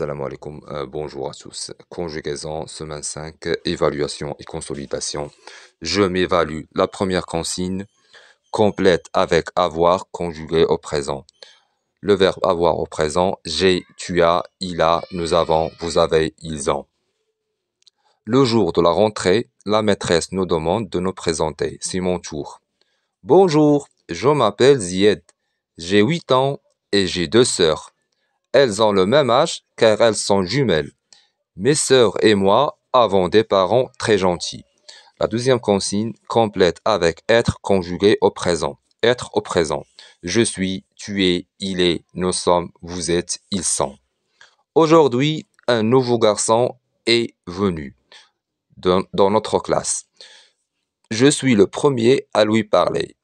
Euh, bonjour à tous. Conjugaison, semaine 5, évaluation et consolidation. Je m'évalue. La première consigne complète avec avoir conjugué au présent. Le verbe avoir au présent, j'ai, tu as, il a, nous avons, vous avez, ils ont. Le jour de la rentrée, la maîtresse nous demande de nous présenter. C'est mon tour. Bonjour, je m'appelle Zied. J'ai 8 ans et j'ai deux sœurs. Elles ont le même âge car elles sont jumelles. Mes sœurs et moi avons des parents très gentils. La deuxième consigne complète avec être conjugué au présent. Être au présent. Je suis, tu es, il est, nous sommes, vous êtes, ils sont. Aujourd'hui, un nouveau garçon est venu dans, dans notre classe. Je suis le premier à lui parler.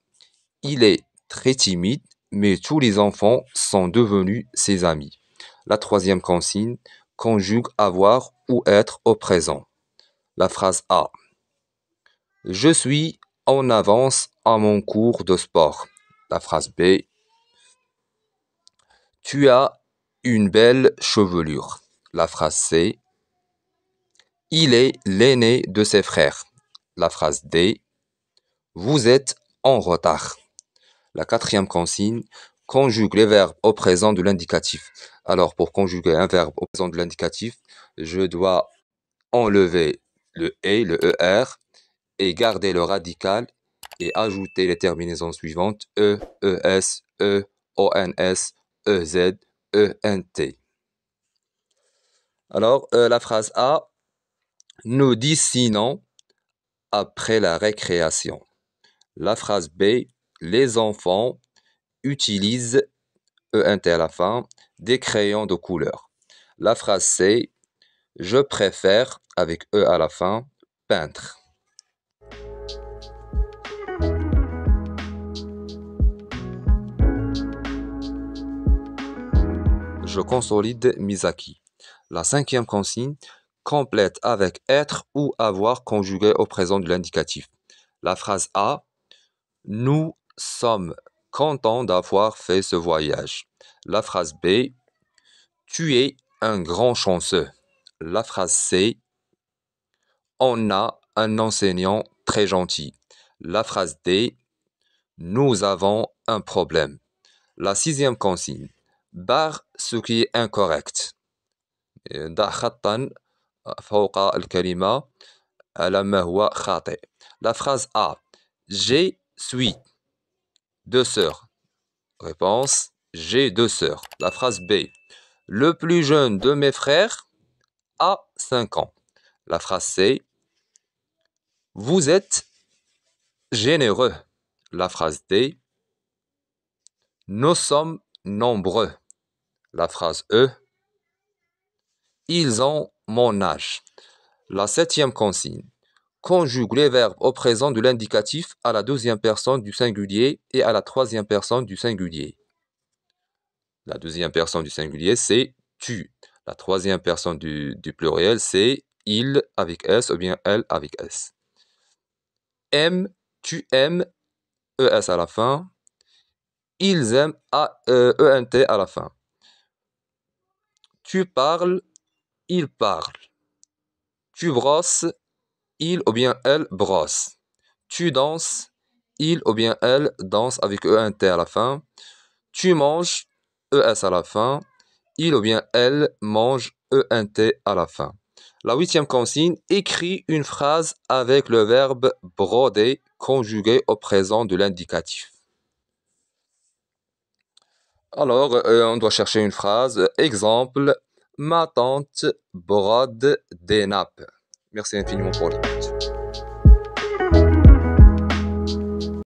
Il est très timide, mais tous les enfants sont devenus ses amis. La troisième consigne conjugue avoir ou être au présent. La phrase A. Je suis en avance à mon cours de sport. La phrase B. Tu as une belle chevelure. La phrase C. Il est l'aîné de ses frères. La phrase D. Vous êtes en retard. La quatrième consigne conjugue les verbes au présent de l'indicatif. Alors, pour conjuguer un verbe au présent de l'indicatif, je dois enlever le « e », le « er », et garder le radical et ajouter les terminaisons suivantes « e »,« es »,« e, e »,« ons e, »,« ez »,« ent ». Alors, euh, la phrase A, nous dessinons après la récréation. La phrase B, les enfants utilise -e des crayons de couleur. La phrase c'est Je préfère, avec E à la fin, peindre. Je consolide Misaki. La cinquième consigne complète avec être ou avoir conjugué au présent de l'indicatif. La phrase A Nous sommes content d'avoir fait ce voyage. La phrase B, tu es un grand chanceux. La phrase C, on a un enseignant très gentil. La phrase D, nous avons un problème. La sixième consigne, barre ce qui est incorrect. La phrase A, j'ai suivi deux sœurs Réponse J'ai deux sœurs. La phrase B. Le plus jeune de mes frères a cinq ans. La phrase C. Vous êtes généreux. La phrase D. Nous sommes nombreux. La phrase E. Ils ont mon âge. La septième consigne conjugue les verbes au présent de l'indicatif à la deuxième personne du singulier et à la troisième personne du singulier. La deuxième personne du singulier, c'est tu. La troisième personne du, pluriel, c'est il avec S ou bien elle avec S. M, tu aimes, ES à la fin. Ils aiment, a, euh, ENT e à la fin. Tu parles, il parle. Tu brosses, il ou bien elle brosse. Tu danses, il ou bien elle danse avec E un T à la fin. Tu manges, ES à la fin. Il ou bien elle mange E un T à la fin. La huitième consigne, écris une phrase avec le verbe broder conjugué au présent de l'indicatif. Alors, euh, on doit chercher une phrase. Exemple, ma tante brode des nappes. Merci infiniment pour l'invitation.